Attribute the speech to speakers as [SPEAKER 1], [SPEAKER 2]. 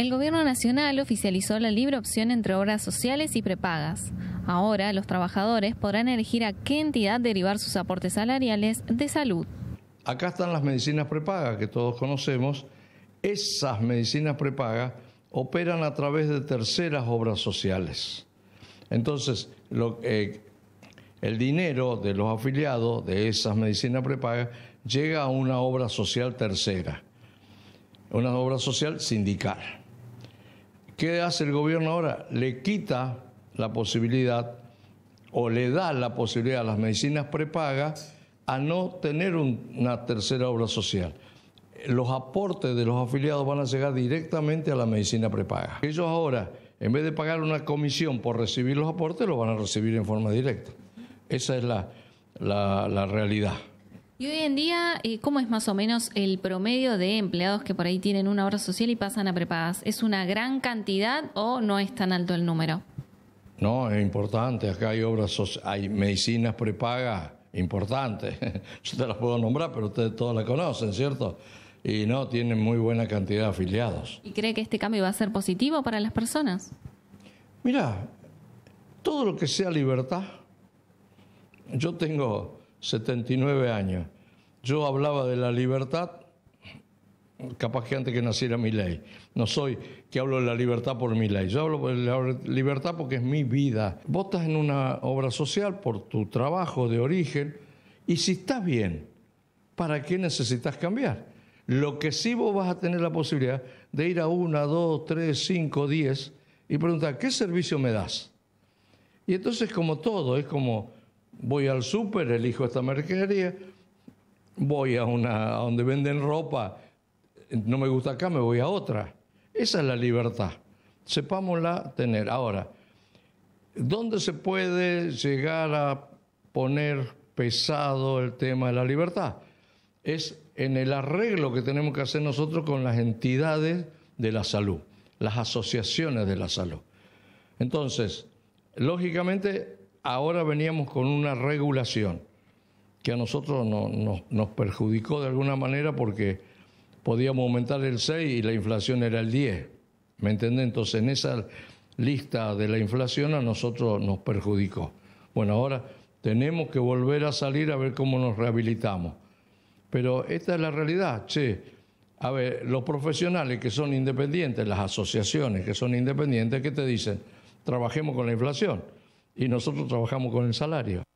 [SPEAKER 1] El Gobierno Nacional oficializó la libre opción entre obras sociales y prepagas. Ahora los trabajadores podrán elegir a qué entidad derivar sus aportes salariales de salud.
[SPEAKER 2] Acá están las medicinas prepagas que todos conocemos. Esas medicinas prepagas operan a través de terceras obras sociales. Entonces, eh, el dinero de los afiliados de esas medicinas prepagas llega a una obra social tercera, una obra social sindical. ¿Qué hace el gobierno ahora? Le quita la posibilidad o le da la posibilidad a las medicinas prepagas a no tener una tercera obra social. Los aportes de los afiliados van a llegar directamente a la medicina prepaga. Ellos ahora, en vez de pagar una comisión por recibir los aportes, lo van a recibir en forma directa. Esa es la realidad.
[SPEAKER 1] Y hoy en día, eh, ¿cómo es más o menos el promedio de empleados que por ahí tienen una obra social y pasan a prepagas? ¿Es una gran cantidad o no es tan alto el número?
[SPEAKER 2] No, es importante. Acá hay obras, hay medicinas prepagas importantes. Yo te las puedo nombrar, pero ustedes todas las conocen, ¿cierto? Y no, tienen muy buena cantidad de afiliados.
[SPEAKER 1] ¿Y cree que este cambio va a ser positivo para las personas? Mira,
[SPEAKER 2] todo lo que sea libertad. Yo tengo 79 años yo hablaba de la libertad, capaz que antes que naciera mi ley. No soy que hablo de la libertad por mi ley. Yo hablo de la libertad porque es mi vida. Votas en una obra social por tu trabajo de origen y si estás bien, ¿para qué necesitas cambiar? Lo que sí vos vas a tener la posibilidad de ir a una, dos, tres, cinco, diez y preguntar, ¿qué servicio me das? Y entonces como todo, es como voy al súper, elijo esta mercadería, voy a una donde venden ropa, no me gusta acá, me voy a otra. Esa es la libertad. Sepámosla tener. Ahora, ¿dónde se puede llegar a poner pesado el tema de la libertad? Es en el arreglo que tenemos que hacer nosotros con las entidades de la salud, las asociaciones de la salud. Entonces, lógicamente, ahora veníamos con una regulación que a nosotros nos perjudicó de alguna manera porque podíamos aumentar el 6 y la inflación era el 10. ¿Me entienden? Entonces, en esa lista de la inflación a nosotros nos perjudicó. Bueno, ahora tenemos que volver a salir a ver cómo nos rehabilitamos. Pero esta es la realidad, che. A ver, los profesionales que son independientes, las asociaciones que son independientes, ¿qué te dicen? Trabajemos con la inflación y nosotros trabajamos con el salario.